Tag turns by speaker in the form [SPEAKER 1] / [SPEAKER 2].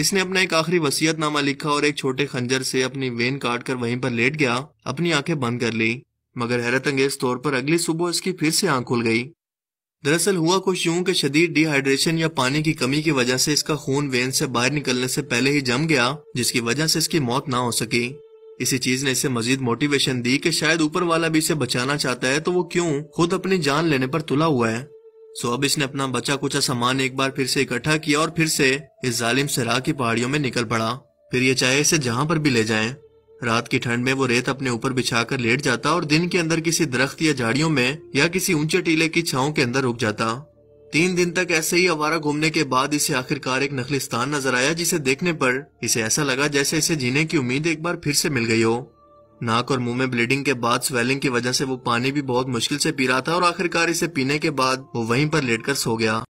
[SPEAKER 1] इसने अपना एक आखिरी वसीयतनामा लिखा और एक छोटे खंजर से अपनी वेन काट कर वहीं पर लेट गया अपनी आंखें बंद कर ली मगर हैरत अंगेज तौर पर अगली सुबह इसकी फिर से आंख खुल गई दरअसल हुआ कुछ यूं कि शदीद डिहाइड्रेशन या पानी की कमी की वजह से इसका खून वेन से बाहर निकलने से पहले ही जम गया जिसकी वजह से इसकी मौत ना हो सकी इसी चीज ने इसे मजीद मोटिवेशन दी कि शायद ऊपर वाला भी इसे बचाना चाहता है तो वो क्यों खुद अपनी जान लेने पर तुला हुआ है सो अब इसने अपना बचा कुचा सामान एक बार फिर से इकट्ठा किया और फिर से इस जालिम राह की पहाड़ियों में निकल पड़ा फिर ये चाहे इसे जहाँ पर भी ले जाए रात की ठंड में वो रेत अपने ऊपर बिछाकर लेट जाता और दिन के अंदर किसी दरख्त या झाड़ियों में या किसी ऊंचे टीले की छाओं के अंदर रुक जाता तीन दिन तक ऐसे ही आवारा घूमने के बाद इसे आखिरकार एक नखलिस्तान नजर आया जिसे देखने पर इसे ऐसा लगा जैसे इसे जीने की उम्मीद एक बार फिर से मिल गई हो नाक और मुंह में ब्लीडिंग के बाद स्वेलिंग की वजह से वो पानी भी बहुत मुश्किल से पी रहा था और आखिरकार इसे पीने के बाद वो वहीं पर लेटकर सो गया